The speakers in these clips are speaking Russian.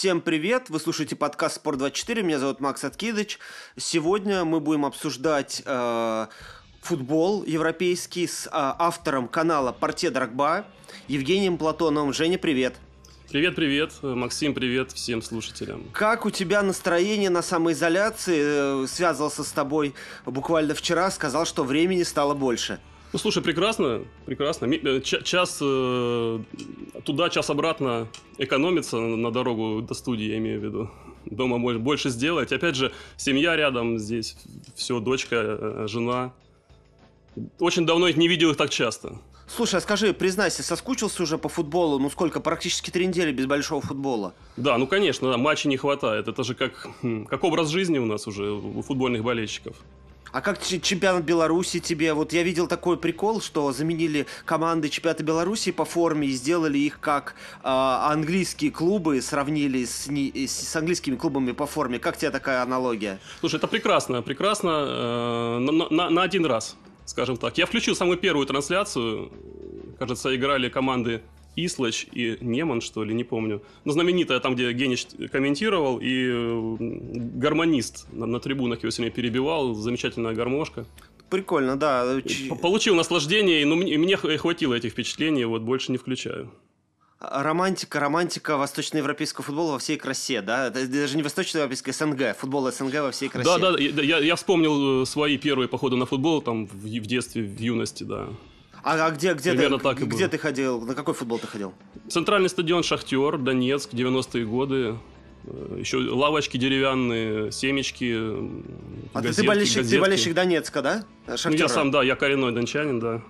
Всем привет! Вы слушаете подкаст «Спорт24». Меня зовут Макс Откидыч. Сегодня мы будем обсуждать э, футбол европейский с э, автором канала «Порте Драгба» Евгением Платоновым. Женя, привет! Привет, привет, Максим, привет всем слушателям. Как у тебя настроение на самоизоляции? Э, Связался с тобой буквально вчера, сказал, что времени стало больше. Ну, слушай, прекрасно, прекрасно. Э, час э, туда, час обратно экономится на дорогу до студии, я имею в виду. Дома больше сделать. Опять же, семья рядом здесь, все, дочка, э, жена. Очень давно их не видел их так часто. Слушай, а скажи, признайся, соскучился уже по футболу? Ну сколько, практически три недели без большого футбола. Да, ну конечно, да, матчей не хватает. Это же как, хм, как образ жизни у нас уже, у футбольных болельщиков. А как чемпионат Беларуси тебе? Вот я видел такой прикол, что заменили команды чемпионата Беларуси по форме и сделали их как э, английские клубы, сравнили с, не, с английскими клубами по форме. Как тебе такая аналогия? Слушай, это прекрасно, прекрасно э, на, на, на один раз, скажем так. Я включил самую первую трансляцию, кажется, играли команды Ислач и Неман, что ли, не помню. Ну, знаменитая там, где Генич комментировал, и э, гармонист на, на трибунах его сегодня перебивал, замечательная гармошка. Прикольно, да. Получил наслаждение, но ну, мне, хватило этих впечатлений, вот больше не включаю. Романтика, романтика восточноевропейского футбола во всей красе, да? даже не восточноевропейская, СНГ, футбол СНГ во всей красе. Да, да, я, я вспомнил э, свои первые походы на футбол там в, в детстве, в юности, да. А, а где, где, ты, так и где было. ты ходил? На какой футбол ты ходил? Центральный стадион Шахтер, Донецк, 90-е годы. Э, Еще лавочки деревянные, семечки, А газетки, ты болельщик, газетки. ты болельщик Донецка, да? Ну, я сам, да, я коренной дончанин, да.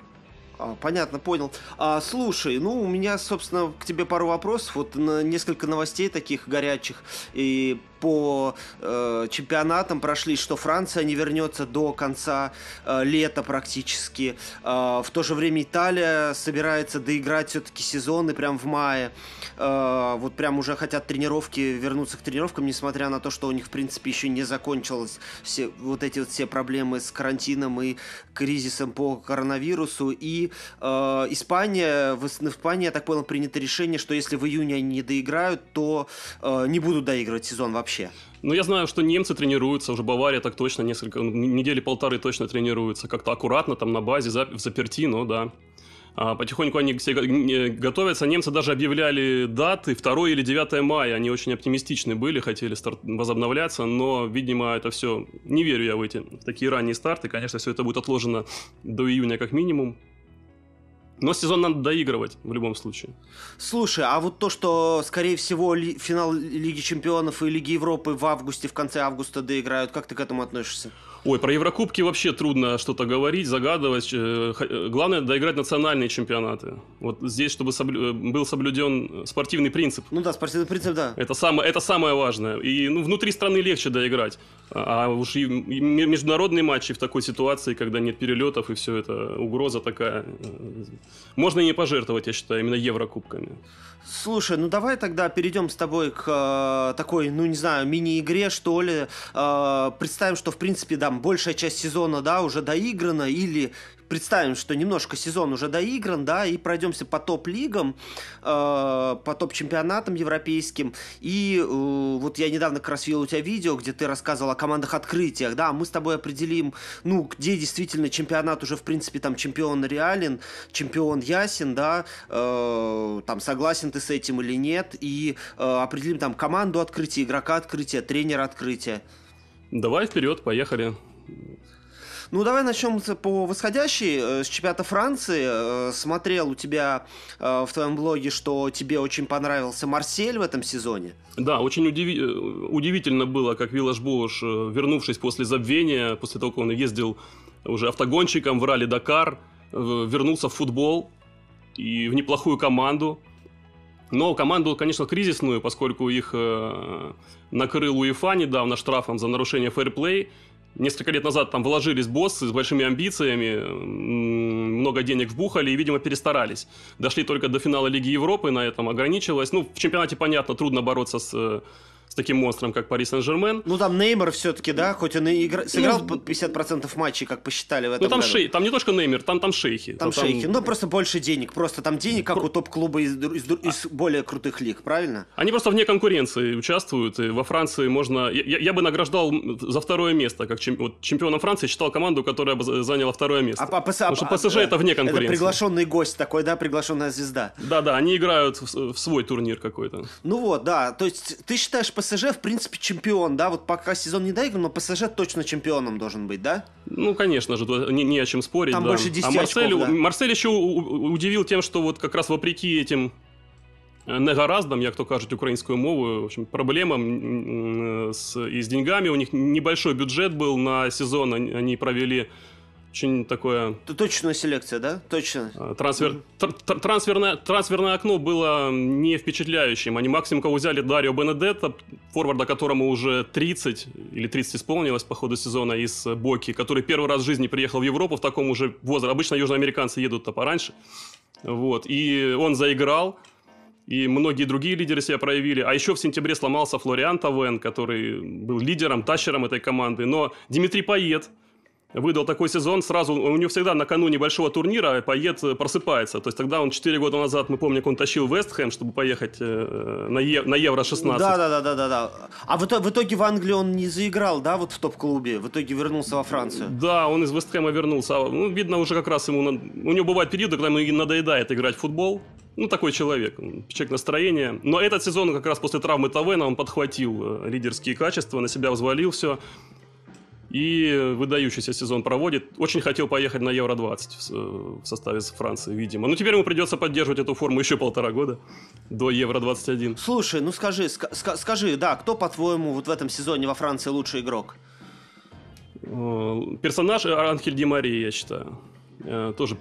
А, понятно, понял. А, слушай, ну у меня, собственно, к тебе пару вопросов. Вот на несколько новостей таких горячих. И по э, чемпионатам прошли, что Франция не вернется до конца э, лета практически. Э, в то же время Италия собирается доиграть все-таки сезоны прям в мае. Э, вот прям уже хотят тренировки, вернуться к тренировкам, несмотря на то, что у них, в принципе, еще не закончилось все вот эти вот все проблемы с карантином и кризисом по коронавирусу. И э, Испания, в, Испании, я так понял, принято решение, что если в июне они не доиграют, то э, не будут доигрывать сезон вообще вообще? Ну, я знаю, что немцы тренируются, уже Бавария так точно несколько, ну, недели полторы точно тренируются, как-то аккуратно там на базе, в заперти, но да. А потихоньку они все готовятся. Немцы даже объявляли даты 2 или 9 мая. Они очень оптимистичны были, хотели старт... возобновляться, но, видимо, это все... Не верю я в эти в такие ранние старты. Конечно, все это будет отложено до июня как минимум. Но сезон надо доигрывать в любом случае. Слушай, а вот то, что, скорее всего, ли, финал Лиги Чемпионов и Лиги Европы в августе, в конце августа доиграют, как ты к этому относишься? Ой, про Еврокубки вообще трудно что-то говорить, загадывать. Э, э, главное доиграть национальные чемпионаты. Вот здесь, чтобы соблю... Э, был соблюден спортивный принцип. Ну да, спортивный принцип, да. Это самое, это самое важное. И ну, внутри страны легче доиграть. А, а уж и международные матчи в такой ситуации, когда нет перелетов и все это, угроза такая. Можно и не пожертвовать, я считаю, именно Еврокубками. Слушай, ну давай тогда перейдем с тобой к э, такой, ну не знаю, мини-игре, что ли. Э, представим, что в принципе там большая часть сезона, да, уже доиграна, или представим, что немножко сезон уже доигран, да, и пройдемся по топ-лигам, э, по топ-чемпионатам европейским. И э, вот я недавно как раз видел у тебя видео, где ты рассказывал о командах открытиях, да, мы с тобой определим, ну, где действительно чемпионат уже, в принципе, там чемпион реален, чемпион ясен, да, э, там согласен ты с этим или нет, и э, определим там команду открытия, игрока открытия, тренера открытия. Давай вперед, поехали. Ну, давай начнем по восходящей. Э, с чемпионата Франции э, смотрел у тебя э, в твоем блоге, что тебе очень понравился Марсель в этом сезоне. Да, очень удиви... удивительно было, как Виллаж Булыш, вернувшись после забвения, после того, как он ездил уже автогонщиком в ралли Дакар, вернулся в футбол и в неплохую команду. Но команду, конечно, кризисную, поскольку их накрыл УЕФА недавно штрафом за нарушение фэрплей – Несколько лет назад там вложились боссы с большими амбициями, много денег вбухали и, видимо, перестарались. Дошли только до финала Лиги Европы, на этом ограничилось. Ну, в чемпионате, понятно, трудно бороться с э, с таким монстром, как Пари Сен-Жермен. Ну, там Неймар все-таки, да, хоть он и игра... сыграл ну, 50% матчей, как посчитали в этом Ну, там, году. Шей... там не только Неймар, там, там шейхи. Там, там шейхи, там... ну, просто больше денег, просто там денег, как Про... у топ-клуба из, из, а из а... более крутых лиг, правильно? Они просто вне конкуренции участвуют, и во Франции можно... Я, я бы награждал за второе место, как чем... вот, чемпионом Франции считал команду, которая заняла второе место. А, а, ПС... Потому что ПСЖ а, э, это вне конкуренции. Это приглашенный гость такой, да, приглашенная звезда. Да-да, они играют в, в свой турнир какой-то. Ну вот, да, то есть ты считаешь ПСЖ, в принципе, чемпион, да? Вот пока сезон не доигран, но ПСЖ точно чемпионом должен быть, да? Ну, конечно же, не, не о чем спорить. Там да. больше 10 а Марсель, очков, да. Марсель еще удивил тем, что вот как раз вопреки этим э, негараздам, я кто кажет украинскую мову, в общем, проблемам э, с, и с деньгами. У них небольшой бюджет был на сезон, они провели очень такое... Точная селекция, да? Точно. Э, трансфер... Mm-hmm. Трансферное, трансферное окно было не впечатляющим. Они максимум кого взяли Дарио Бенедетта, форварда которому уже 30 или 30 исполнилось по ходу сезона из Боки, который первый раз в жизни приехал в Европу в таком уже возрасте. Обычно южноамериканцы едут-то пораньше. Вот. И он заиграл и многие другие лидеры себя проявили. А еще в сентябре сломался Флориан Тавен, который был лидером, тащером этой команды. Но Дмитрий Поет, выдал такой сезон, сразу у него всегда накануне большого турнира поед э, просыпается. То есть тогда он 4 года назад, мы помним, он тащил Вестхэм, чтобы поехать э, на, Ев- на Евро 16. Да, да, да, да, да, А в, в итоге в Англии он не заиграл, да, вот в топ-клубе. В итоге вернулся во Францию. Да, он из Вестхэма вернулся. А, ну, видно, уже как раз ему. У него бывают периоды, когда ему надоедает играть в футбол. Ну, такой человек, человек настроения. Но этот сезон, как раз после травмы Тавена, он подхватил э, лидерские качества, на себя взвалил все и выдающийся сезон проводит. Очень хотел поехать на Евро-20 в составе Франции, видимо. Но теперь ему придется поддерживать эту форму еще полтора года до Евро-21. Слушай, ну скажи, ск- скажи, да, кто, по-твоему, вот в этом сезоне во Франции лучший игрок? Э, персонаж Анхель Ди Мария, я считаю. Э, тоже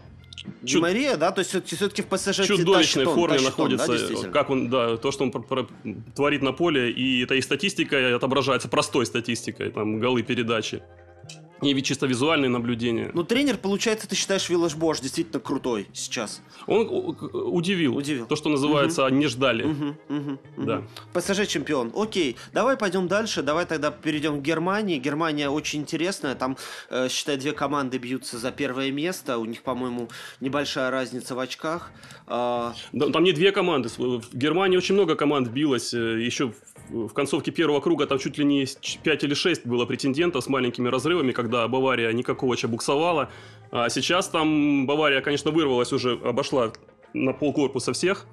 Чуд... Мария, да, то есть все-таки в ПСЖ чудовищной тачтон, форме тачтон, находится, да, как он, да, то, что он творит на поле, и это и статистика отображается простой статистикой, там голы передачи. Не чисто визуальные наблюдения. Ну, тренер, получается, ты считаешь Виллаж Бош действительно крутой сейчас. Он э, удивил. Удивил. То, что называется, угу. не ждали. Угу, угу, Да. ПСЖ чемпион. Окей, давай пойдем дальше. Давай тогда перейдем к Германии. Германия очень интересная. Там, э, считай, две команды бьются за первое место. У них, по-моему, небольшая разница в очках. Э... Да, там не две команды. В Германии очень много команд билось. Э, Еще в концовке первого круга там чуть ли не 5 или 6 было претендентов с маленькими разрывами, как когда Бавария никакого буксовала. А сейчас там Бавария, конечно, вырвалась уже, обошла на полкорпуса всех.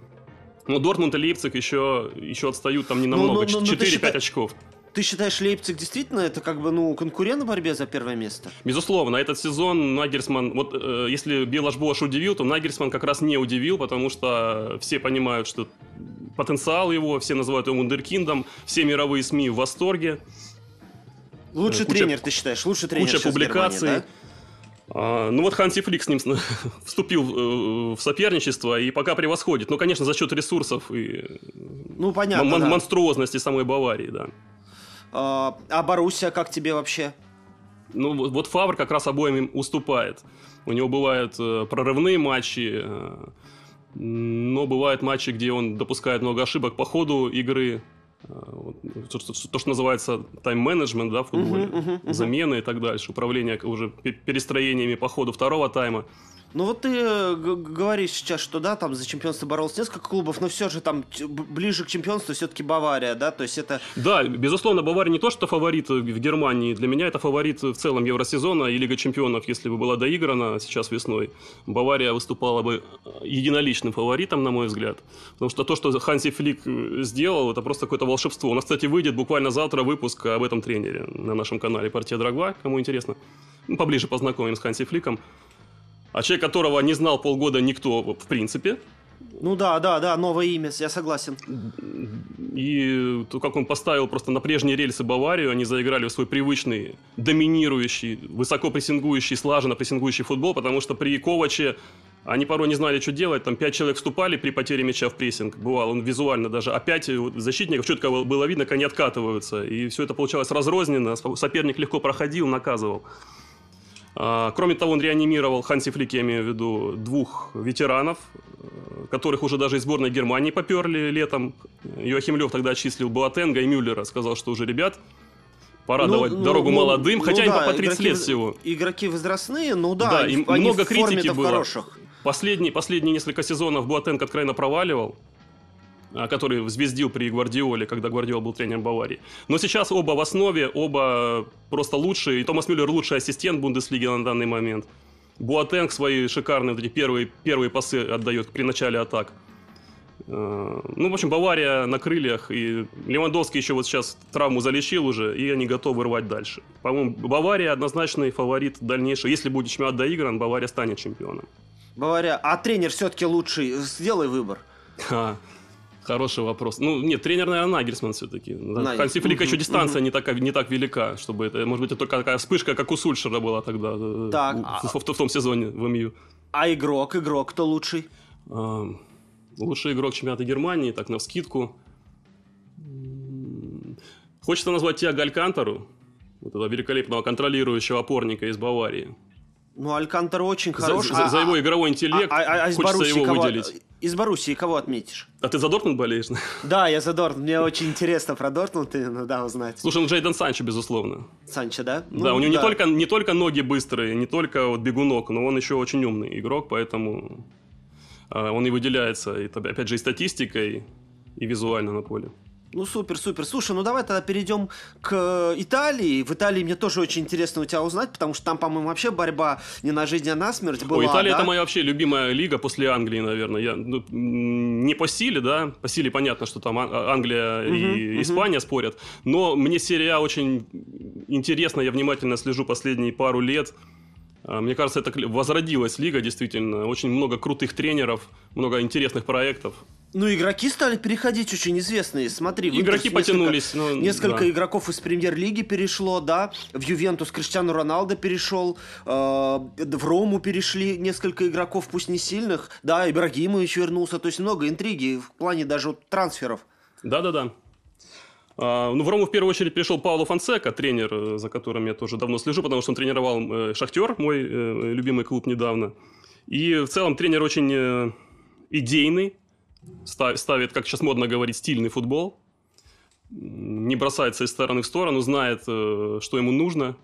Но Дортмунд и Лейпциг еще, еще отстают там ненамного, ну, ну, 4-5 ну, очков. Ты считаешь, Лейпциг действительно это как бы, ну, конкурент в борьбе за первое место? Безусловно, этот сезон Нагерсман, вот э, если Белаш Бош удивил, то Нагерсман как раз не удивил, потому что все понимают, что потенциал его, все называют его вундеркиндом, все мировые СМИ в восторге. Лучший куча, тренер, ты считаешь? Лучший тренер Куча публикаций. да? А, ну вот Ханси Флик с ним вступил э, в соперничество и пока превосходит. Ну, конечно, за счет ресурсов и э, ну, понятно, мон- да. монструозности самой Баварии, да. А, а Боруссия как тебе вообще? Ну, вот Фавр как раз обоим им уступает. У него бывают э, прорывные матчи, э, но бывают матчи, где он допускает много ошибок по ходу игры то, что, называется тайм-менеджмент да, в футболе, uh-huh, uh-huh, uh-huh. замены и так дальше, управление уже перестроениями по ходу второго тайма. Ну вот ты э, говоришь сейчас, что да, там за чемпионство боролось несколько клубов, но все же там ближе к чемпионству все-таки Бавария, да, то есть это... Да, безусловно, Бавария не то, что фаворит э, в Германии, для меня это фаворит э, в целом Евросезона и Лига чемпионов, если бы была доиграна сейчас весной, Бавария выступала бы единоличным фаворитом, на мой взгляд, потому что то, что Ханси Флик сделал, это просто какое-то волшебство. У нас, кстати, выйдет буквально завтра выпуск об этом тренере на нашем канале «Партия Драгва», кому интересно. Ну, поближе познакомим с Ханси Фликом а человек, которого не знал полгода никто в принципе. Ну да, да, да, новое имя, я согласен. И то, как он поставил просто на прежние рельсы Баварию, они заиграли в свой привычный, доминирующий, высоко прессингующий, слаженно прессингующий футбол, потому что при Коваче они порой не знали, что делать. Там пять человек вступали при потере мяча в прессинг. Бывало, он визуально даже. А защитников четко было видно, как они откатываются. И все это получалось разрозненно. Соперник легко проходил, наказывал. А, кроме того, он реанимировал, Ханси Флик, я имею в виду, двух ветеранов, э, которых уже даже из сборной Германии поперли летом. Йоахим Лев тогда отчислил Буатенга и Мюллера, сказал, что уже, ребят, пора ну, давать ну, дорогу ну, молодым, ну, хотя ну, им да, по 30 игроки, лет всего. Игроки возрастные, ну да, да и они много критики было. Хороших. Последние, последние несколько сезонов Буатенко откровенно проваливал. Э, который взвездил при Гвардиоле, когда Гвардиол был тренером Баварии. Но сейчас оба в основе, оба просто лучшие. И Томас Мюллер лучший ассистент Бундеслиги на данный момент. Буатенг свои шикарные вот эти первые, первые пасы отдает при начале атак. Э, ну, в общем, Бавария на крыльях, и Левандовский еще вот сейчас травму залечил уже, и они готовы рвать дальше. По-моему, Бавария однозначный фаворит дальнейшего. Если будет чемпионат доигран, Бавария станет чемпионом. Бавария, а тренер все-таки лучший, сделай выбор. А, Хороший вопрос. Ну, нет, тренер, наверное, Нагельсман все-таки. Нагель. Ханси Флик угу, еще дистанция угу. не, такая, не так велика, чтобы это... Может быть, это только такая вспышка, как у Сульшера была тогда э, так, в, а... в, в, в том сезоне в МЮ. А игрок? Игрок кто лучший? А, лучший игрок чемпионата Германии, так, на вскидку. Хочется назвать Тиаго Алькантору, вот этого великолепного контролирующего опорника из Баварии. Ну, Алькантар очень хороший. За, за, за его игровой а- интеллект а, а, а, хочется его выделить. Из Боруссии кого отметишь? А ты за Дортмунд болеешь? Да, я за Дортмунд. Мне очень интересно про Дортмунд ну да, узнать. Слушай, ну Джейден Санчо, безусловно. Санчо, да? Да, ну у него да. Не, только, не только ноги быстрые, не только вот бегунок, но он еще очень умный игрок, поэтому а, он и выделяется, и, опять же, и статистикой, и визуально на поле. Ну, супер, супер. Слушай, ну давай тогда перейдем к э, Италии. В Италии мне тоже очень интересно у тебя узнать, потому что там, по-моему, вообще борьба не на жизнь, а на смерть была. О, Италия да? это моя вообще любимая лига после Англии, наверное. Я, ну, не по силе, да, по силе понятно, что там а, а, Англия и угу. Испания спорят, но мне серия а очень интересна, я внимательно слежу последние пару лет. Мне кажется, это возродилась лига, действительно. Очень много крутых тренеров, много интересных проектов. Ну, игроки стали переходить очень известные. Смотри, игроки несколько, потянулись. Несколько, ну, несколько да. игроков из премьер-лиги перешло, да. В Ювентус Криштиану Роналдо перешел. Э, в Рому перешли несколько игроков, пусть не сильных. Да, Ибрагимович вернулся. То есть много интриги в плане даже вот трансферов. Да-да-да. А, ну, в Рому в первую очередь перешел Пауло Фонсека, тренер, э, за которым я тоже давно слежу, потому что он тренировал э, «Шахтер», мой э, любимый клуб недавно. И в целом тренер очень идейный, ставит, как сейчас модно говорить, стильный футбол, не бросается из стороны в сторону, знает, э, что ему нужно,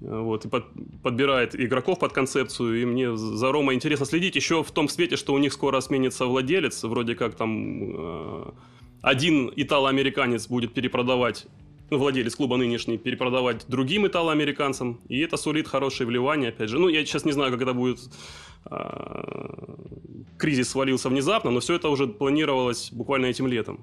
вот, и под, подбирает игроков под концепцию, и мне за Рома интересно следить, еще в том свете, что у них скоро сменится владелец, вроде как там э, один итало-американец будет перепродавать, ну, владелец клуба нынешний, перепродавать другим итало-американцам, и это сулит хорошее вливание, опять же, ну, я сейчас не знаю, как это будет э, кризис свалился внезапно, но все это уже планировалось буквально этим летом.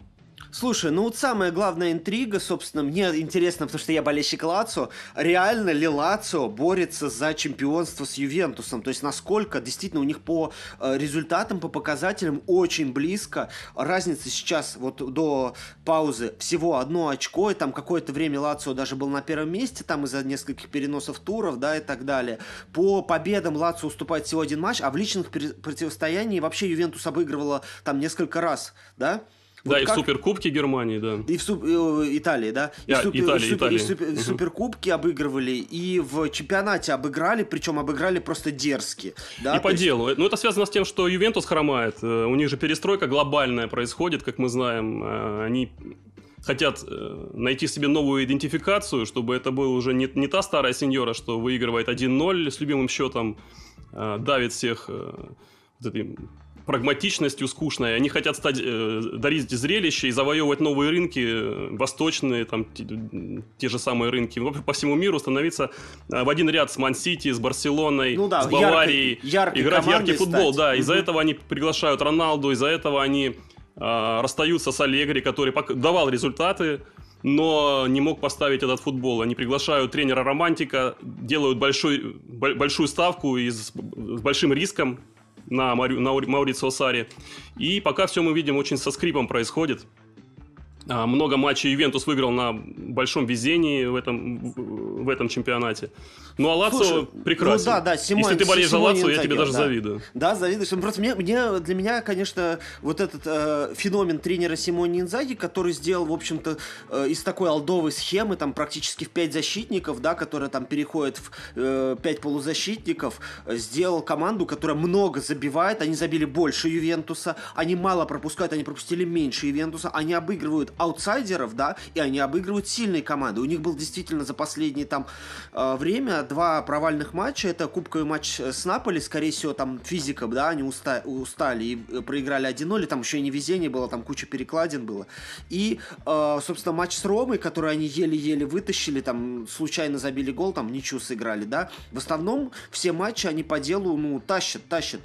Слушай, ну вот самая главная интрига, собственно, мне интересно, потому что я болельщик Лацио, реально ли Лацио борется за чемпионство с Ювентусом? То есть насколько действительно у них по э, результатам, по показателям очень близко. Разница сейчас вот до паузы всего одно очко, и там какое-то время Лацио даже был на первом месте, там из-за нескольких переносов туров, да, и так далее. По победам Лацио уступает всего один матч, а в личных противостояниях вообще Ювентус обыгрывала там несколько раз, да? Вот да, как... и в Суперкубке Германии, да. И в суп... Италии, да. И, а, супер... Италия, и, супер... Италия. и супер... угу. Суперкубке обыгрывали, и в чемпионате обыграли, причем обыграли просто дерзки. Да? И по есть... делу. Ну, это связано с тем, что Ювентус хромает. Э, у них же перестройка глобальная происходит, как мы знаем. Э, они хотят э, найти себе новую идентификацию, чтобы это был уже не, не та старая сеньора, что выигрывает 1-0 с любимым счетом, а давит всех вот этим прагматичностью скучной. Они хотят стать, э, дарить зрелище и завоевывать новые рынки, э, восточные, там, те, те же самые рынки. Вообще по всему миру становиться э, в один ряд с ман сити, с Барселоной, ну да, с Баварией. Яркой, яркой играть яркий футбол, стать. да. Из-за этого они приглашают Роналду, из-за этого они э, расстаются с Аллегри, который давал результаты но не мог поставить этот футбол. Они приглашают тренера романтика, делают большой, э, большую ставку и с, с большим риском на, Марю, на Маурицио Сари. И пока все мы видим очень со скрипом происходит. А, много матчей Ювентус выиграл на большом везении в этом, в этом чемпионате. Ну, а Лацио ну прекрасен. Ну, да, да, Симон, Если ты болеешь Симон за Лацио, я тебе даже да. завидую. Да, завидуешь. Ну, просто мне, мне, для меня, конечно, вот этот э, феномен тренера Симони Инзаги, который сделал, в общем-то, э, из такой алдовой схемы, там, практически в пять защитников, да, которые там переходят в э, 5 полузащитников, э, сделал команду, которая много забивает. Они забили больше Ювентуса, они мало пропускают, они пропустили меньше Ювентуса, они обыгрывают аутсайдеров, да, и они обыгрывают сильные команды. У них был действительно за последнее там э, время два провальных матча. Это кубковый матч э, с Наполи, скорее всего, там физика, да, они устали, устали и э, проиграли 1-0, и там еще и невезение было, там куча перекладин было. И, собственно, матч с Ромой, который они еле-еле вытащили, там случайно забили гол, там ничего сыграли, да. В основном все матчи они по делу, ну, тащат, тащат.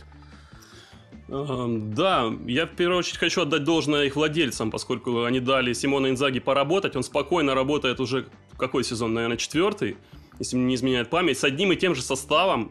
Да, я в первую очередь хочу отдать должное их владельцам, поскольку они дали Симона Инзаги поработать. Он спокойно работает уже какой сезон, наверное, четвертый, если не изменяет память, с одним и тем же составом.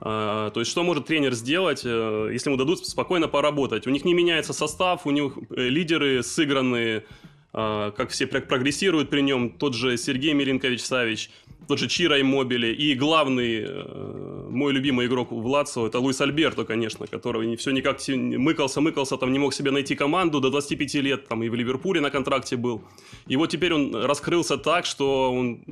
А, то есть, что может тренер сделать, э, если ему дадут спокойно поработать? У них не меняется состав, у них э, лидеры сыгранные, а, как все прогрессируют при нем, тот же Сергей Миринкович Савич – тот же Чира Мобили и главный, э, мой любимый игрок в Лацио, это Луис Альберто, конечно, которого не все никак мыкался, мыкался, там не мог себе найти команду до 25 лет, там и в Ливерпуле на контракте был. И вот теперь он раскрылся так, что он,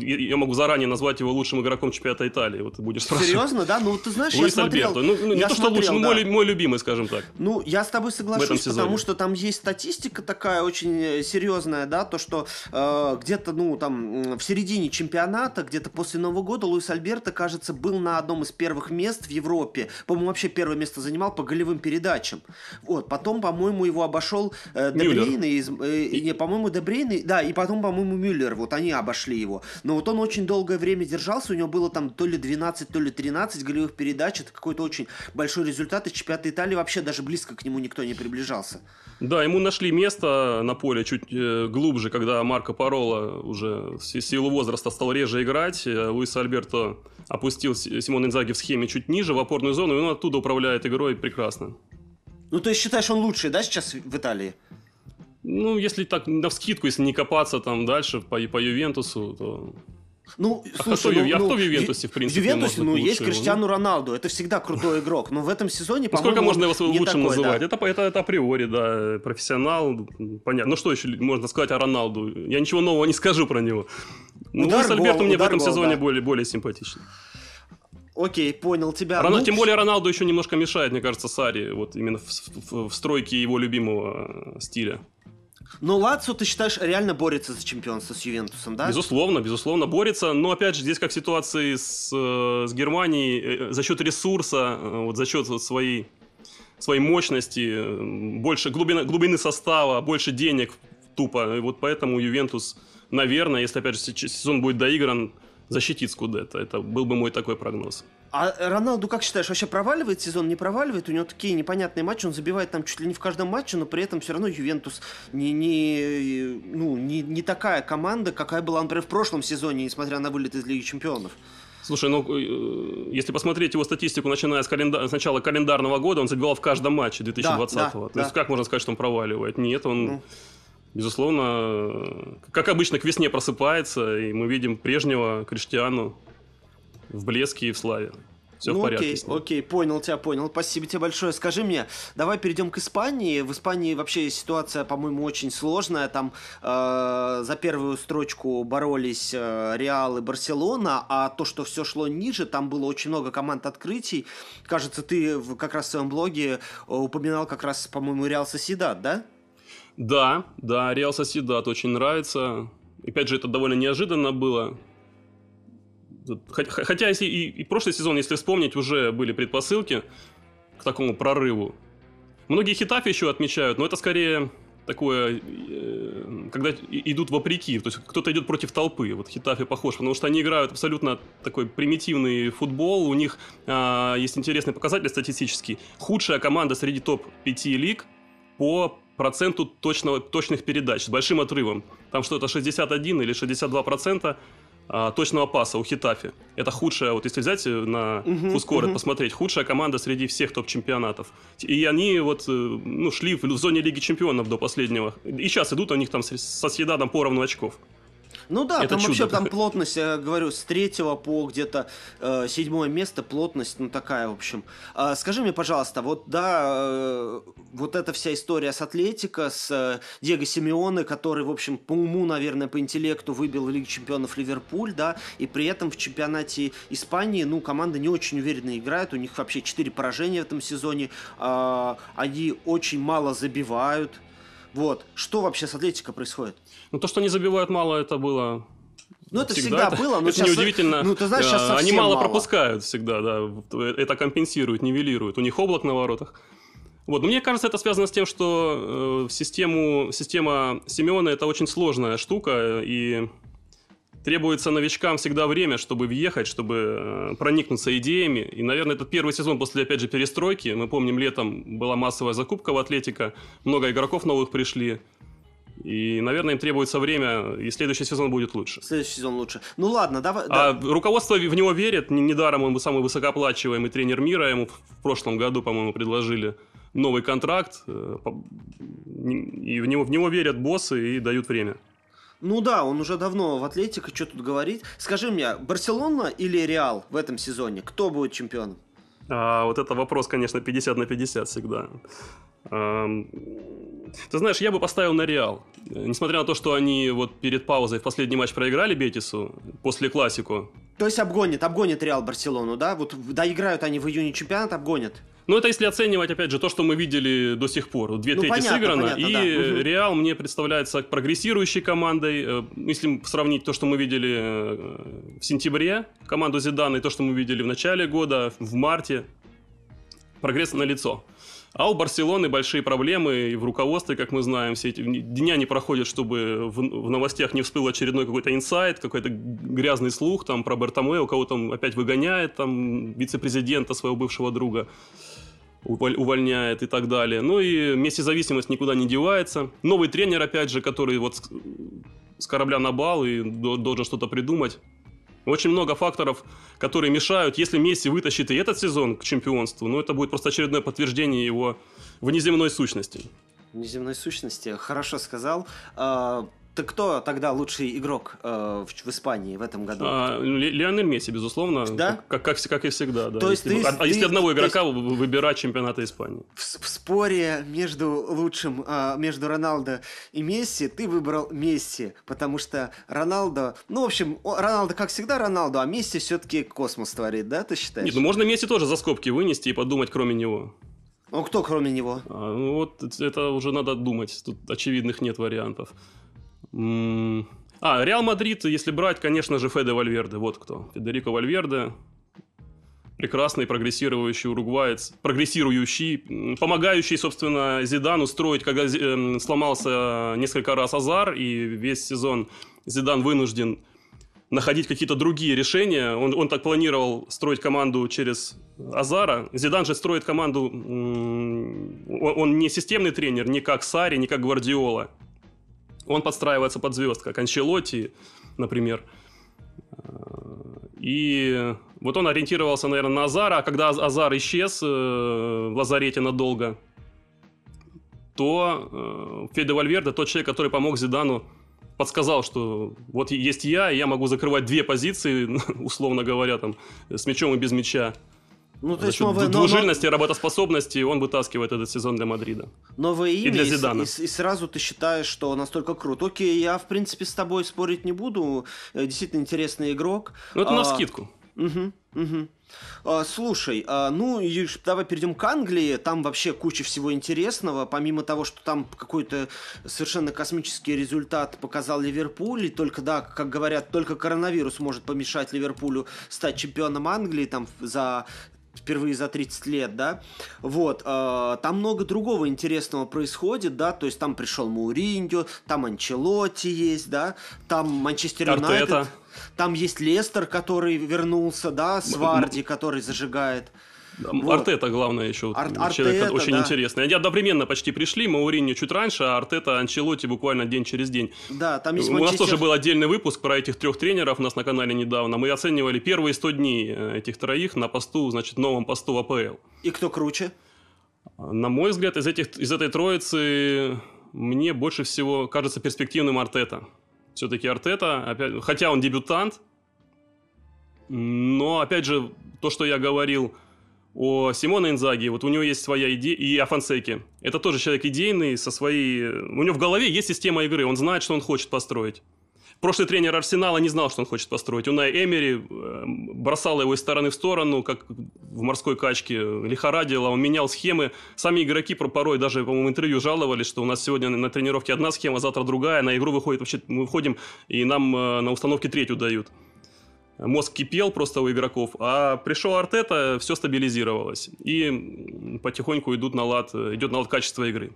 я могу заранее назвать его лучшим игроком чемпионата Италии, вот ты будешь спрашивать. Серьезно, да? Ну, ты знаешь, Луис я смотрел, Альберто. Ну, ну не я то, что смотрел, лучше, да. мой, мой любимый, скажем так. Ну, я с тобой соглашусь, потому что там есть статистика такая очень э, серьезная, да, то, что э, где-то, ну, там, в середине чемпионата чемпионата, где-то после Нового года, Луис Альберто, кажется, был на одном из первых мест в Европе. По-моему, вообще первое место занимал по голевым передачам. Вот, потом, по-моему, его обошел э, Дебрейн. э, Не, по-моему, Дебрейн, да, и потом, по-моему, Мюллер. Вот они обошли его. Но вот он очень долгое время держался, у него было там то ли 12, то ли 13 голевых передач. Это какой-то очень большой результат. И чемпионат Италии вообще даже близко к нему никто не приближался. Да, ему нашли место на поле чуть э, глубже, когда Марко Парола уже в силу возраста стал резать реже играть. Э, Луис Альберто опустил Симон Инзаги в схеме чуть ниже, в опорную зону, и он оттуда управляет игрой прекрасно. Ну, то есть считаешь, он лучший, да, сейчас в Италии? Ну, если так, на вскидку, если не копаться там дальше по, по Ювентусу, то... Ну, а слушай, кто, ну, а ну, кто в Ювентусе, в принципе, Ювентусе, ну, есть Криштиану ну? Роналду, это всегда крутой игрок, но в этом сезоне, по ну, Сколько можно его лучшим называть? Да. Это, это, это априори, да, профессионал, понятно. Ну, что еще можно сказать о Роналду? Я ничего нового не скажу про него. Ну, удар, вы с Альбертом мне в этом гол, сезоне да. более, более симпатичны. Окей, понял тебя. Рона, ну, тем более Роналду еще немножко мешает, мне кажется, Сари, вот именно в, в, в стройке его любимого э, стиля. Но ну, Лацо, ты считаешь, реально борется за чемпионство с Ювентусом, да? Безусловно, безусловно, борется. Но опять же, здесь как в ситуации с, э, с Германией, э, за счет ресурса, вот за счет вот своей, своей мощности, больше глубины, глубины состава, больше денег тупо. И вот поэтому Ювентус наверное, если, опять же, сезон будет доигран, защитит Скудетто. Это был бы мой такой прогноз. А Роналду, как считаешь, вообще проваливает сезон, не проваливает? У него такие непонятные матчи, он забивает там чуть ли не в каждом матче, но при этом все равно Ювентус не, не, ну, не, не такая команда, какая была, например, в прошлом сезоне, несмотря на вылет из Лиги Чемпионов. Слушай, ну, э, если посмотреть его статистику, начиная с, календа... с начала календарного года, он забивал в каждом матче 2020-го. Да, да, То да. есть как можно сказать, что он проваливает? Нет, он... Ну безусловно, как обычно, к весне просыпается, и мы видим прежнего Криштиану в блеске и в славе. Все ну, в порядке. Окей, окей, понял тебя, понял. Спасибо тебе большое. Скажи мне, давай перейдем к Испании. В Испании вообще ситуация, по-моему, очень сложная. Там э, за первую строчку боролись э, Реал и Барселона, а то, что все шло ниже, там было очень много команд открытий. Кажется, ты в, как раз в своем блоге э, упоминал как раз, по-моему, Реал Соседат, да? Да, да, Real Sociedad очень нравится. Опять же, это довольно неожиданно было. Хотя если и, и прошлый сезон, если вспомнить, уже были предпосылки к такому прорыву. Многие хитафи еще отмечают, но это скорее такое, э, когда идут вопреки, то есть кто-то идет против толпы, вот Хитафи похож, потому что они играют абсолютно такой примитивный футбол, у них а, есть интересный показатель статистический, худшая команда среди топ-5 лиг по проценту точного, точных передач с большим отрывом. Там что-то 61 или 62 процента а, точного паса у Хитафи. Это худшая, вот если взять э, на uh Фускорет, uh-huh. посмотреть, худшая команда среди всех топ-чемпионатов. И они вот э, ну, шли в зоне Лиги Чемпионов до последнего. И сейчас идут у них там со съедадом поровну очков. Ну да, это там чудо. вообще там плотность, я э, говорю, с третьего по где-то э, седьмое место плотность, ну такая, в общем. Э, скажи мне, пожалуйста, вот да, э, вот эта вся история с Атлетика, с э, Диего Симеоне, который, в общем, по уму, наверное, по интеллекту выбил в Лиге чемпионов Ливерпуль, да, и при этом в чемпионате Испании, ну, команда не очень уверенно играет, у них вообще 4 поражения в этом сезоне, э, они очень мало забивают, вот. Что вообще с Атлетико происходит? Ну, то, что они забивают мало, это было ну, это всегда, всегда было, но это сейчас... Э, неудивительно. Ну, ты знаешь, сейчас а, совсем Они мало, мало пропускают всегда, да. Это компенсирует, нивелирует. У них облак на воротах. Вот. Но мне кажется, это связано с тем, что э, систему, система Симеона – это очень сложная штука, и требуется новичкам всегда время, чтобы въехать, чтобы э, проникнуться идеями. И, наверное, этот первый сезон после, опять же, перестройки. Мы помним, летом была массовая закупка в Атлетика, много игроков новых пришли. И, наверное, им требуется время, и следующий сезон будет лучше. Следующий сезон лучше. Ну ладно, давай. А да. руководство в него верит. Недаром он самый высокооплачиваемый тренер мира. Ему в прошлом году, по-моему, предложили новый контракт. Э, и в него, в него верят боссы и дают время. Ну да, он уже давно в Атлетико, что тут говорить. Скажи мне, Барселона или Реал в этом сезоне? Кто будет чемпионом? А, вот это вопрос, конечно, 50 на 50 всегда. ты знаешь, я бы поставил на Реал. Несмотря на то, что они вот перед паузой в последний матч проиграли Бетису после классику. То есть обгонит, обгонит Реал Барселону, да? Вот доиграют они в июне чемпионат, обгонят. Ну, это если оценивать, опять же, то, что мы видели до сих пор. Две ну, трети понятно, сыграно, понятно, и да. Реал мне представляется прогрессирующей командой. Э, если сравнить то, что мы видели э, в сентябре, команду Зидана, и то, что мы видели в начале года, в марте, прогресс на лицо. А у Барселоны большие проблемы и в руководстве, как мы знаем, все эти дня не проходят, чтобы в, в новостях не всплыл очередной какой-то инсайт, какой-то грязный слух там про Бартомео, кого там опять выгоняет там вице-президента своего бывшего друга увольняет и так далее. Ну и вместе зависимость никуда не девается. Новый тренер, опять же, который вот с корабля на бал и должен что-то придумать. Очень много факторов, которые мешают. Если Месси вытащит и этот сезон к чемпионству, ну это будет просто очередное подтверждение его внеземной сущности. Внеземной сущности, хорошо сказал. А, ты кто тогда лучший игрок э, в, в Испании в этом году? А, ну, Леонель Месси, безусловно. Да? Как, как, как и всегда, да. То есть если, ты, а, а ты, если одного игрока есть, выбирать чемпионата Испании? В, в споре между лучшим, э, между Роналдо и Месси, ты выбрал Месси, потому что Роналдо... Ну, в общем, Роналдо, как всегда, Роналдо, а Месси все-таки космос творит, да, ты считаешь? Нет, ну можно Месси тоже за скобки вынести и подумать кроме него. Ну, кто кроме него? А, ну, вот это уже надо думать. Тут очевидных нет вариантов. А, Реал Мадрид, если брать, конечно же, Феде Вальверде. Вот кто. Федерико Вальверде. Прекрасный прогрессирующий уругваец. Прогрессирующий, помогающий, собственно, Зидану строить, когда э, сломался несколько раз Азар, и весь сезон Зидан вынужден находить какие-то другие решения. Он, он так планировал строить команду через Азара. Зидан же строит команду... Он, не системный тренер, не как Сари, не как Гвардиола. Он подстраивается под звезд, как Анчелоти, например. И вот он ориентировался, наверное, на Азара, а когда Азар исчез э, в лазарете надолго, то э, Федо Вальверде, тот человек, который помог Зидану, подсказал, что вот есть я, и я могу закрывать две позиции, условно говоря, там, с мячом и без мяча. Ну, то есть новая, двужильности, но... работоспособности, он вытаскивает этот сезон для Мадрида. Новое имя. И для Зидана. И, и, и сразу ты считаешь, что настолько крут. Окей, я, в принципе, с тобой спорить не буду. Э, действительно интересный игрок. Ну, это а... на скидку. Угу, угу. слушай, а, ну давай перейдем к Англии. Там вообще куча всего интересного. Помимо того, что там какой-то совершенно космический результат показал Ливерпуль. И только, да, как говорят, только коронавирус может помешать Ливерпулю стать чемпионом Англии там за впервые за 30 лет, да, вот, э, там много другого интересного происходит, да, то есть там пришел Мауриньо, там Анчелотти есть, да, там Манчестер Юнайтед, там есть Лестер, который вернулся, да, Сварди, который зажигает. Вот. Ну, Артета, главное, еще Ар- вот, человек Артета, очень да. интересный. Они одновременно почти пришли, Мауринью чуть раньше, а Артета, Анчелоти буквально день через день. Да, там есть У Манчестер... нас тоже был отдельный выпуск про этих трех тренеров у нас на канале недавно. Мы оценивали первые 100 дней э, этих троих на посту, значит, новом посту в АПЛ. И кто круче? На мой взгляд, из, этих, из этой троицы мне больше всего кажется перспективным Артета. Все-таки Артета, опять, хотя он дебютант, но, опять же, то, что я говорил – у Симона Инзаги, вот у него есть своя идея, и Афансеки. Это тоже человек идейный, со своей... У него в голове есть система игры, он знает, что он хочет построить. Прошлый тренер Арсенала не знал, что он хочет построить. Унай Эмери э, бросал его из стороны в сторону, как в морской качке, лихорадило, а он менял схемы. Сами игроки порой даже, по-моему, интервью жаловались, что у нас сегодня на тренировке одна схема, завтра другая, на игру выходит вообще, мы выходим, и нам э, на установке третью дают мозг кипел просто у игроков, а пришел Артета, все стабилизировалось. И потихоньку идут на лад, идет на лад качество игры.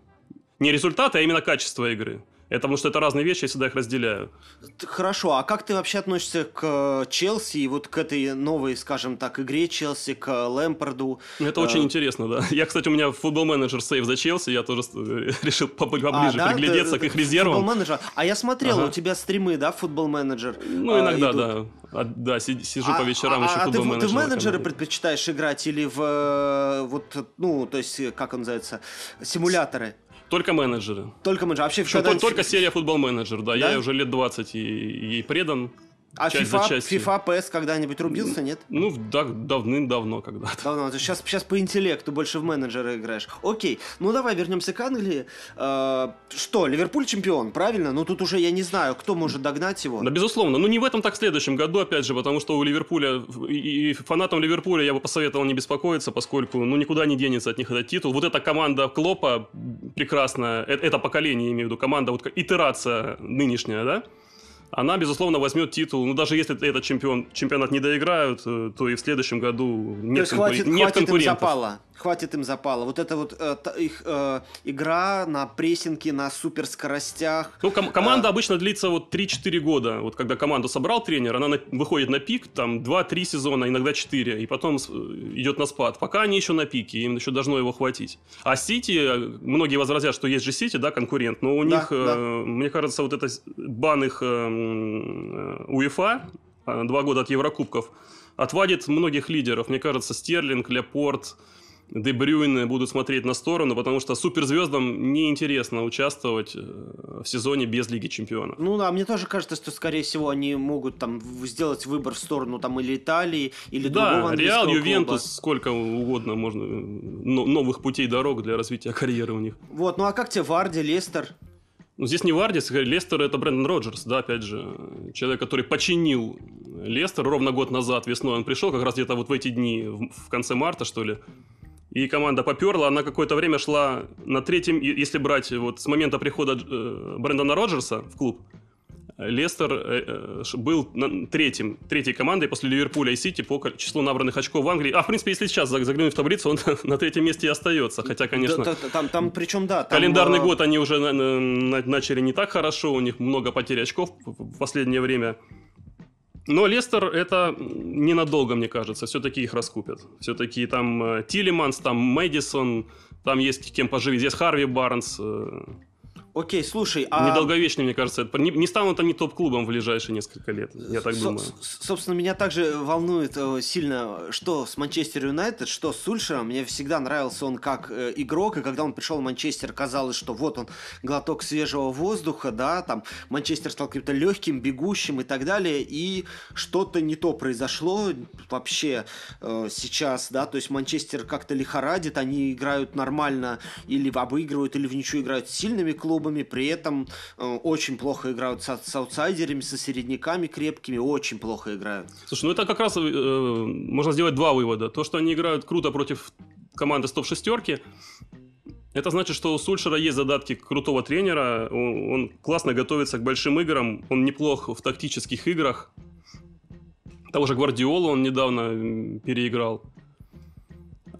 Не результаты, а именно качество игры. Это потому что это разные вещи, я всегда их разделяю. Хорошо, а как ты вообще относишься к э, Челси и вот к этой новой, скажем так, игре Челси, к Лэмпорду? Ну, это а... очень э, интересно, да. Я, кстати, у меня футбол-менеджер сейв за Челси, я тоже э, решил а, поближе а, да? приглядеться ты, к их резервам. Футбол-менеджер. А я смотрел, ага. у тебя стримы, да, футбол-менеджер? Ну, иногда, идут. да. А, да, сижу а, по вечерам а, еще футбол-менеджер. А ты, ты в менеджеры предпочитаешь играть или в, вот, ну, то есть, как он называется, симуляторы? Только менеджеры. Только менеджеры. А вообще, Еще когда... только серия футбол-менеджер, да. да. Я уже лет 20 ей, ей предан. А часть FIFA, за FIFA PS когда-нибудь рубился, нет? Ну, да, давным-давно когда-то. Давно. Ты сейчас, сейчас по интеллекту больше в менеджера играешь. Окей. Ну, давай вернемся к Англии. Э, что, Ливерпуль чемпион, правильно? Ну, тут уже я не знаю, кто может догнать его. Да, безусловно. Ну, не в этом, так в следующем году, опять же, потому что у Ливерпуля... И, и фанатам Ливерпуля я бы посоветовал не беспокоиться, поскольку, ну, никуда не денется от них этот титул. Вот эта команда Клопа прекрасно... Это, это поколение, имею в виду, команда, вот итерация нынешняя, да? она, безусловно, возьмет титул. Ну, даже если этот чемпион, чемпионат не доиграют, э, то и в следующем году нет, конкур... хватит, нет хватит конкурентов. запала хватит им запала. Вот это вот э, их э, игра на прессинге, на суперскоростях. Ну, ком- э, команда а... обычно длится вот 3-4 года. Вот когда команду собрал тренер, она на- выходит на пик, там 2-3 сезона, иногда 4, и потом э, идет на спад. Пока они еще на пике, им еще должно его хватить. А Сити, э, многие возразят, что есть же Сити, да, конкурент, но у да, них, да. Э, мне кажется, вот это бан их эм, э, УЕФА, два года от Еврокубков, отвадит многих лидеров. Мне кажется, Стерлинг, Лепорт, Дебрюйны буду смотреть на сторону, потому что суперзвездам неинтересно участвовать э, в сезоне без Лиги Чемпионов. Ну да, мне тоже кажется, что, скорее всего, они могут там сделать выбор в сторону там или Италии, или да, другого Реал, Ювентус, клуба. сколько угодно можно, э, новых путей дорог для развития карьеры у них. Вот, ну а как тебе Варди, Лестер? Ну, здесь не Варди, Лестер это Брэндон Роджерс, да, опять же, человек, который починил Лестер ровно год назад весной. Он пришел как раз где-то вот в эти дни, в конце марта, что ли, и команда поперла, она какое-то время шла на третьем, если брать вот с момента прихода э, Брэндона Роджерса в клуб, Лестер э, э, был третьим, третьей командой после Ливерпуля и Сити по числу набранных очков в Англии. А, в принципе, если сейчас заглянуть в таблицу, он на третьем месте и остается. Хотя, конечно... Да, там, там причем, да. Там... Календарный год они уже начали не так хорошо, у них много потерь очков в последнее время. Но Лестер это ненадолго, мне кажется. Все-таки их раскупят. Все-таки там э, Тилиманс, там Мэдисон, там есть кем поживить. Здесь Харви Барнс. Э, Окей, слушай, а... Недолговечный, мне кажется. Это... Не, не станут они топ-клубом в ближайшие несколько лет, я так думаю. Собственно, меня также волнует э, сильно, что с Манчестер Юнайтед, что с Сульшером. Мне всегда нравился он как э, игрок, и когда он пришел в Манчестер, казалось, что вот он, глоток свежего воздуха, да, там Манчестер стал каким-то легким, бегущим и так далее, и что-то не то произошло вообще э, сейчас, да, то есть Манчестер как-то лихорадит, они играют нормально или обыгрывают, или в ничью играют с сильными клубами, клубами, при этом э, очень плохо играют с, с аутсайдерами, со середняками крепкими, очень плохо играют. Слушай, ну это как раз э, можно сделать два вывода. То, что они играют круто против команды с топ-шестерки, это значит, что у Сульшера есть задатки крутого тренера, он, он классно готовится к большим играм, он неплох в тактических играх. Того же Гвардиолу он недавно переиграл.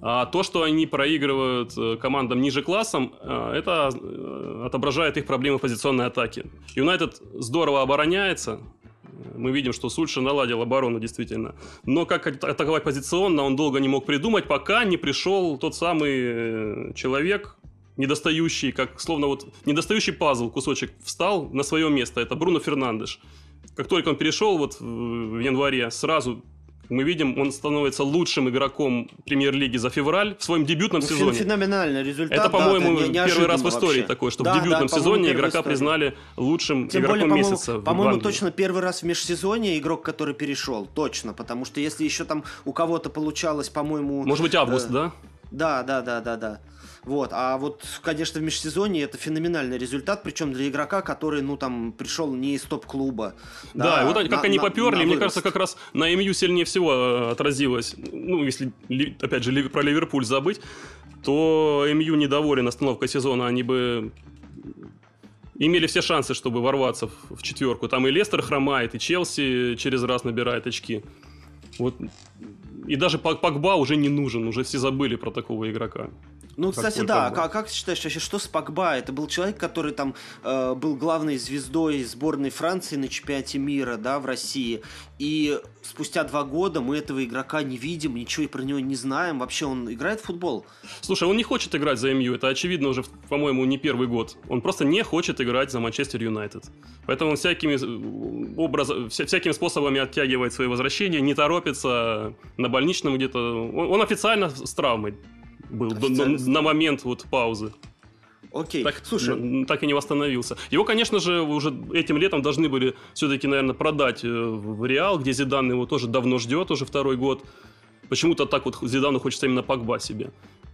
А то, что они проигрывают э, командам ниже классом, э, это э, отображает их проблемы в позиционной атаке. Юнайтед здорово обороняется, мы видим, что Сульши наладил оборону действительно. Но как атаковать позиционно, он долго не мог придумать, пока не пришел тот самый человек, недостающий, как словно вот недостающий пазл кусочек встал на свое место. Это Бруно Фернандеш. Как только он перешел вот в январе, сразу мы видим, он становится лучшим игроком премьер-лиги за февраль в своем дебютном сезоне. Феноменальный результат. Это, по-моему, да, это первый раз в истории вообще. такой, что да, в дебютном да, сезоне игрока признали лучшим Тем игроком более, по месяца. По-моему, точно первый раз в межсезонье игрок, который перешел. Точно. Потому что если еще там у кого-то получалось, по-моему... Может быть, август, э, да? Да, да, да, да, да. Вот. А вот, конечно, в межсезонье это феноменальный результат, причем для игрока, который, ну, там, пришел не из топ-клуба. Да, да вот они, как на, они поперли, мне кажется, как раз на МЮ сильнее всего э, отразилось. Ну, если, опять же, про Ливерпуль забыть, то МЮ недоволен остановкой сезона, они бы имели все шансы, чтобы ворваться в четверку. Там и Лестер хромает, и Челси через раз набирает очки. Вот и даже Пакба уже не нужен, уже все забыли про такого игрока. Ну, как кстати, да. А как ты считаешь вообще, что с Пакба? Это был человек, который там э, был главной звездой сборной Франции на чемпионате мира, да, в России. И спустя два года мы этого игрока не видим, ничего и про него не знаем. Вообще он играет в футбол? Слушай, он не хочет играть за МЮ. Это очевидно уже, по-моему, не первый год. Он просто не хочет играть за Манчестер Юнайтед. Поэтому он всякими, э, образ... всякими способами оттягивает свои возвращения, не торопится на больничном где-то... Он, он официально с травмой был официально... До, на момент вот паузы. Окей. Так, Слушай, так и не восстановился. Его, конечно же, уже этим летом должны были все-таки, наверное, продать э, в Реал, где Зидан его тоже давно ждет, уже второй год. Почему-то так вот Зидану хочется именно Пакба себе.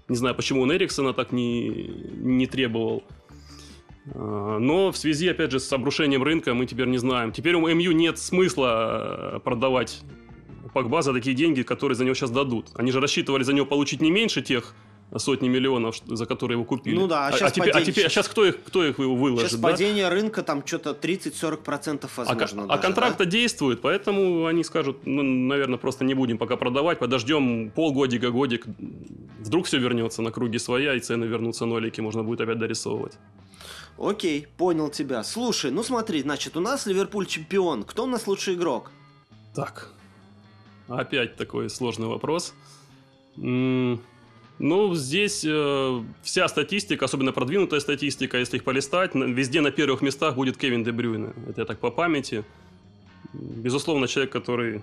Не знаю, почему он Эриксона так не, не требовал. А, но в связи, опять же, с обрушением рынка мы теперь не знаем. Теперь у МЮ нет смысла э, продавать Погба за такие деньги, которые за него сейчас дадут. Они же рассчитывали за него получить не меньше тех э, сотни миллионов, за которые его купили. Ну да, а сейчас а, а, теперь, а теперь, а сейчас кто их, кто их выложит? Сейчас да? падение рынка там что-то 30-40% а возможно. А, даже, а контракт да? действует, поэтому они скажут, ну, наверное, просто не будем пока продавать, подождем полгодика, годик, вдруг все вернется на круги своя и цены вернутся нолики, можно будет опять дорисовывать. Окей, понял тебя. Слушай, ну смотри, значит, у нас Ливерпуль чемпион. Кто у нас лучший игрок? Так, Опять такой сложный вопрос. Ну, здесь э, вся статистика, особенно продвинутая статистика, если их полистать, везде на первых местах будет Кевин Дебрюйна. Это я так по памяти. Безусловно, человек, который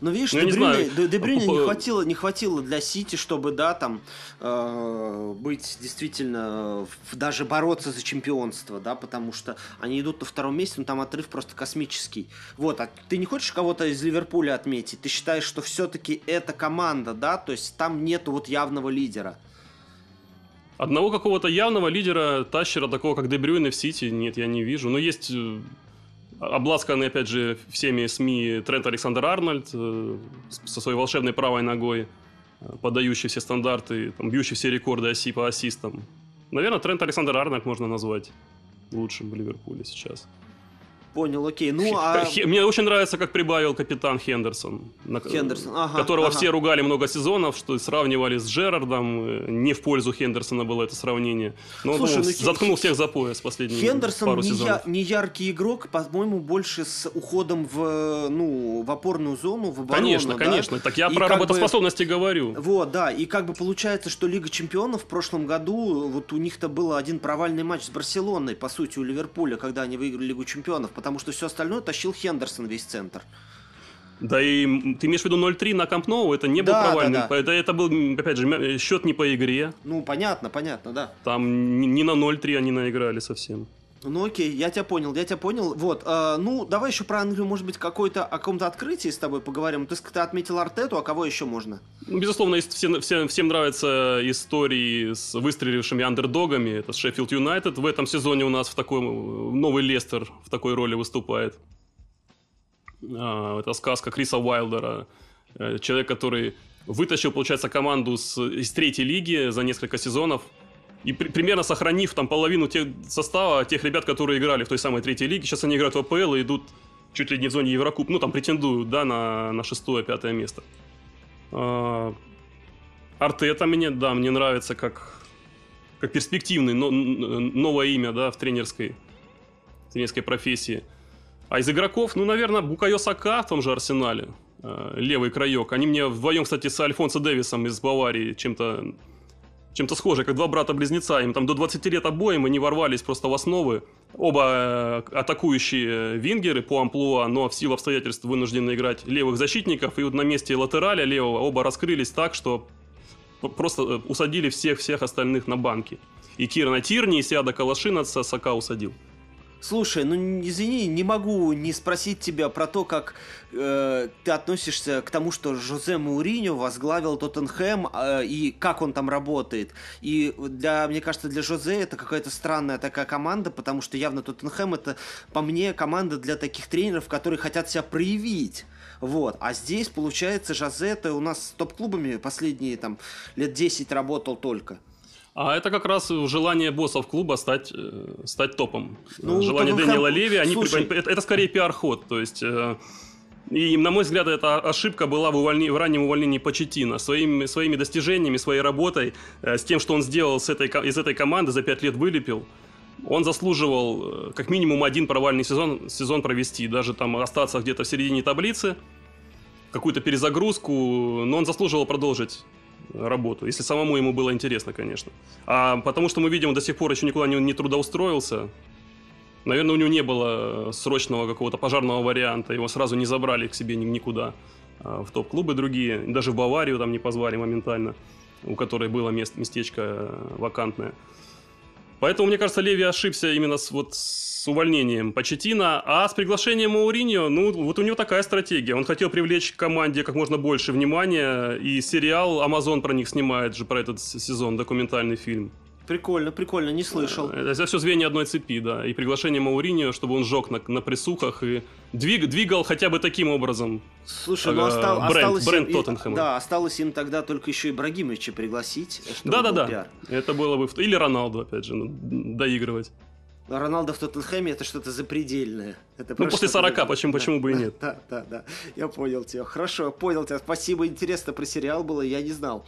но ну, видишь, ну, Дебрюне, не, Дебрюне не, хватило, не хватило для Сити, чтобы, да, там э, быть действительно, даже бороться за чемпионство, да, потому что они идут на втором месте, но там отрыв просто космический. Вот, а ты не хочешь кого-то из Ливерпуля отметить? Ты считаешь, что все-таки это команда, да, то есть там нету вот явного лидера? Одного какого-то явного лидера Тащера, такого как Дебрюйна в Сити, нет, я не вижу. Но есть э, обласканный, опять же, всеми СМИ Трент Александр Арнольд э, со своей волшебной правой ногой, э, подающий все стандарты, там, бьющий все рекорды оси по ассистам. Наверное, Трент Александр Арнольд можно назвать лучшим в Ливерпуле сейчас. Понял, окей. Ну, а... Хе... Мне очень нравится, как прибавил капитан Хендерсон. Хендерсон, ага. Которого ага. все ругали много сезонов, что сравнивали с Джерардом. Э, не в пользу Хендерсона было это сравнение. Но Слушай, он, ну, ну заткнул всех за пояс последние Хендерсон пару сезонов. Хендерсон не яркий игрок, по-моему, больше с уходом в, ну, в опорную зону, в оборону. Конечно, да? конечно. Так я и про работоспособности бы... говорю. Вот, да. И как бы получается, что Лига Чемпионов в прошлом году, вот у них-то был один провальный матч с Барселоной, по сути, у Ливерпуля, когда они выиграли Лигу Чемпионов, потому что все остальное тащил Хендерсон весь центр. Да и ты имеешь в виду 0-3 на Камп Ноу, это не да, был провальный, да, да. Это, это был, опять же, счет не по игре. Ну, понятно, понятно, да. Там не на 0-3 они наиграли совсем. Ну окей, я тебя понял, я тебя понял. Вот, э, ну давай еще про Англию, может быть, какой-то о каком-то открытии с тобой поговорим. Ты, ты отметил Артету, а кого еще можно? Ну, безусловно, все, всем, всем нравятся истории с выстрелившими андердогами. Это Шеффилд Юнайтед. В этом сезоне у нас в такой новый Лестер в такой роли выступает. А, это сказка Криса Уайлдера. Э, человек, который вытащил, получается, команду с, из третьей лиги за несколько сезонов – и при, примерно сохранив там половину тех, состава тех ребят, которые играли в той самой третьей лиге, сейчас они играют в АПЛ и идут чуть ли не в зоне Еврокуб, ну там претендуют, да, на, на шестое, пятое место. А, Артета мне, да, мне нравится как, как перспективный, но, новое имя, да, в тренерской, в тренерской профессии. А из игроков, ну, наверное, Букайо Сака в том же Арсенале, э, левый краек. Они мне вдвоем, кстати, с Альфонсо Дэвисом из Баварии чем-то чем-то схожее, как два брата-близнеца. Им там до 20 лет обоим, они ворвались просто в основы. Оба э, атакующие э, вингеры по амплуа, но в силу обстоятельств вынуждены играть левых защитников. И вот на месте латераля левого оба раскрылись так, что просто э, усадили всех-всех остальных на банки. И Кирана Тирни, и Сиада Калашинаца Сака усадил. Слушай, ну извини, не могу не спросить тебя про то, как э, ты относишься к тому, что Жозе Мауринho возглавил Тоттенхэм э, и как он там работает. И для, мне кажется, для Жозе это какая-то странная такая команда, потому что явно Тоттенхэм это, по мне, команда для таких тренеров, которые хотят себя проявить. Вот. А здесь, получается, Жозе это у нас с топ-клубами последние там лет 10 работал только. А это как раз желание боссов клуба стать, э, стать топом. Ну, э, желание Тоттенхэм... Дэниела Леви, они Слушай... это, это скорее пиар-ход. То есть, э, и, на мой взгляд, эта ошибка была в, увольни... в раннем увольнении Почетина. Своими, своими достижениями, своей работой, с тем, что он сделал с этой, из этой команды, за пять лет вылепил, он заслуживал как минимум один провальный сезон, сезон провести, даже там остаться где-то в середине таблицы, какую-то перезагрузку, но он заслуживал продолжить работу, если самому ему было интересно, конечно. А потому что мы видим, до сих пор еще никуда не, не трудоустроился. Наверное, у него не было э, срочного какого-то пожарного варианта, его сразу не забрали к себе никуда а, в топ-клубы другие, даже в Баварию там не позвали моментально, у которой было мест, местечко э, вакантное. Поэтому, мне кажется, Леви ошибся именно с, вот, с с увольнением Почетина, а с приглашением Мауриньо, ну, вот у него такая стратегия. Он хотел привлечь к команде как можно больше внимания, и сериал Amazon про них снимает же, про этот сезон, документальный фильм. Прикольно, прикольно, не слышал. Это все звенья одной цепи, да. И приглашение Мауриньо, чтобы он жег на, на присухах и двиг, двигал хотя бы таким образом. Слушай, э, ну остал, бренд, осталось бренд им, Тоттенхэма. да, осталось им тогда только еще Ибрагимовича пригласить. Да, да, да. Пиар. Это было бы. Или Роналду, опять же, доигрывать. Роналдо в Тоттенхэме это что-то запредельное. Это ну, после 40, почему, почему бы и нет? Да, да, да. Я понял тебя. Хорошо, понял тебя. Спасибо, интересно про сериал было, я не знал.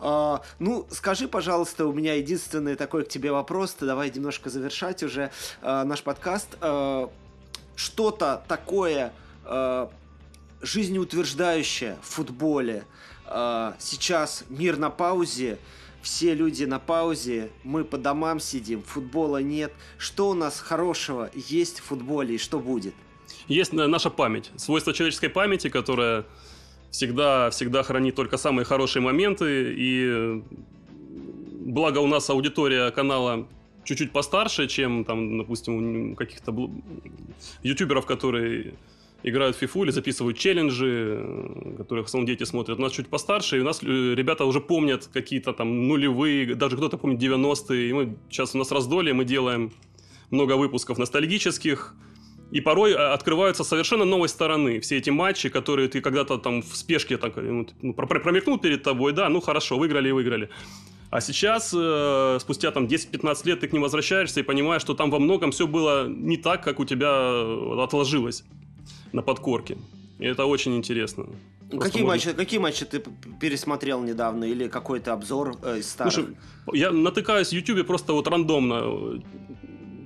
А, ну, скажи, пожалуйста, у меня единственный такой к тебе вопрос. Ты давай немножко завершать уже а, наш подкаст. А, что-то такое а, жизнеутверждающее в футболе. А, сейчас мир на паузе все люди на паузе, мы по домам сидим, футбола нет. Что у нас хорошего есть в футболе и что будет? Есть наша память, свойство человеческой памяти, которая всегда, всегда хранит только самые хорошие моменты. И благо у нас аудитория канала чуть-чуть постарше, чем там, допустим, у каких-то ютуберов, которые играют в фифу или записывают челленджи, э, которые в основном дети смотрят. У нас чуть постарше, и у нас ребята уже помнят какие-то там нулевые, даже кто-то помнит 90-е. И мы, сейчас у нас раздолье, мы делаем много выпусков ностальгических, и порой а, открываются совершенно новой стороны все эти матчи, которые ты когда-то там в спешке так, э, ну, промелькнул перед тобой, да, ну хорошо, выиграли и выиграли. А сейчас, э, спустя там 10-15 лет, ты к ним возвращаешься и понимаешь, что там во многом все было не так, как у тебя э, отложилось на подкорке. И это очень интересно. какие, можно... матчи, какие матчи ты пересмотрел недавно или какой-то обзор э, из старых? Слушай, я натыкаюсь в Ютубе просто вот рандомно.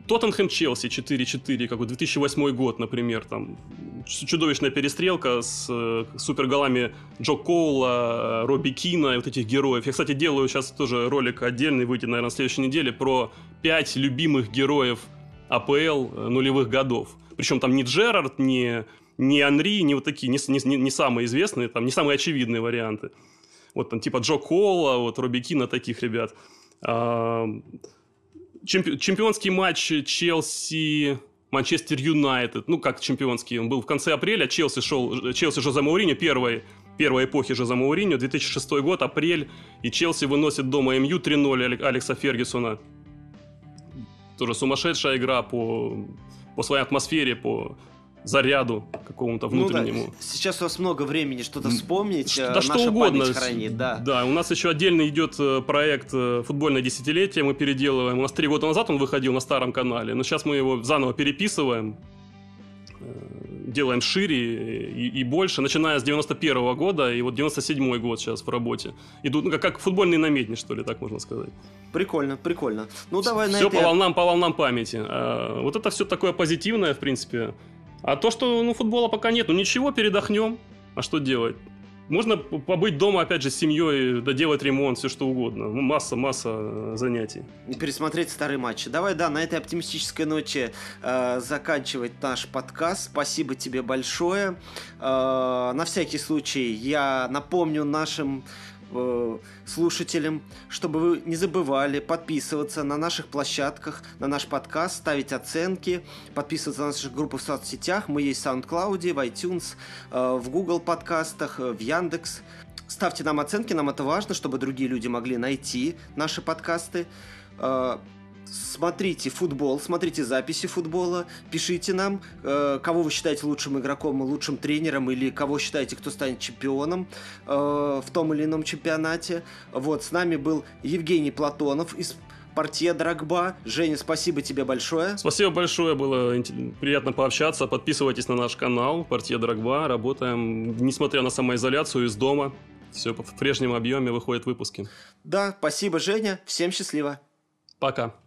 Тоттенхэм Челси 4-4, как бы 2008 год, например, там чудовищная перестрелка с э, суперголами Джо Коула, э, Робби Кина и вот этих героев. Я, кстати, делаю сейчас тоже ролик отдельный, выйдет, наверное, на следующей неделе, про пять любимых героев – АПЛ э, нулевых годов. Причем там не Джерард, не, не Анри, не вот такие, не, не, не самые известные, там, не самые очевидные варианты. Вот там типа Джо Кола, вот Робби Кина, таких ребят. А, чемпи- чемпионский матч Челси... Манчестер Юнайтед, ну как чемпионский, он был в конце апреля, Челси шел, Челси Жозе Мауриньо, первой, первой эпохи Жозе Мауриньо, 2006 год, апрель, и Челси выносит дома МЮ 3-0 Алекса Фергюсона тоже сумасшедшая игра по, по своей атмосфере, по заряду какому-то внутреннему. Ну, да. Сейчас у вас много времени что-то вспомнить. Э, да Наша что угодно. Хранит, да. да, у нас еще отдельно идет э, проект э, «Футбольное десятилетие», мы переделываем. У нас три года назад он выходил на старом канале, но сейчас мы его заново переписываем делаем шире и, и больше, начиная с 91 года, и вот 97 год сейчас в работе. Идут, ну, как, как футбольные наметни, что ли, так можно сказать. Прикольно, прикольно. Ну, давай все на Все этой... по волнам, по волнам памяти. А, вот это все такое позитивное, в принципе. А то, что ну, футбола пока нет, ну ничего, передохнем. А что делать? Можно побыть дома, опять же, с семьей, доделать ремонт, все что угодно. Масса-масса ну, э, занятий. пересмотреть старые матчи. Давай, да, на этой оптимистической ноте э, заканчивать наш подкаст. Спасибо тебе большое. Э, на всякий случай я напомню нашим Э, слушателям, чтобы вы не забывали подписываться на наших площадках, на наш подкаст, ставить оценки, подписываться на наши группы в соцсетях. Мы есть в SoundCloud, в iTunes, э, в Google подкастах, э, в Яндекс. Ставьте нам оценки, нам это важно, чтобы другие люди могли найти наши подкасты смотрите футбол, смотрите записи футбола, пишите нам, э, кого вы считаете лучшим игроком, лучшим тренером, или кого считаете, кто станет чемпионом э, в том или ином чемпионате. Вот, с нами был Евгений Платонов из Портье Драгба. Женя, спасибо тебе большое. Спасибо большое, было приятно пообщаться. Подписывайтесь на наш канал партия Драгба. Работаем, несмотря на самоизоляцию, из дома. Все в прежнем объеме выходят выпуски. Да, спасибо, Женя. Всем счастливо. Пока.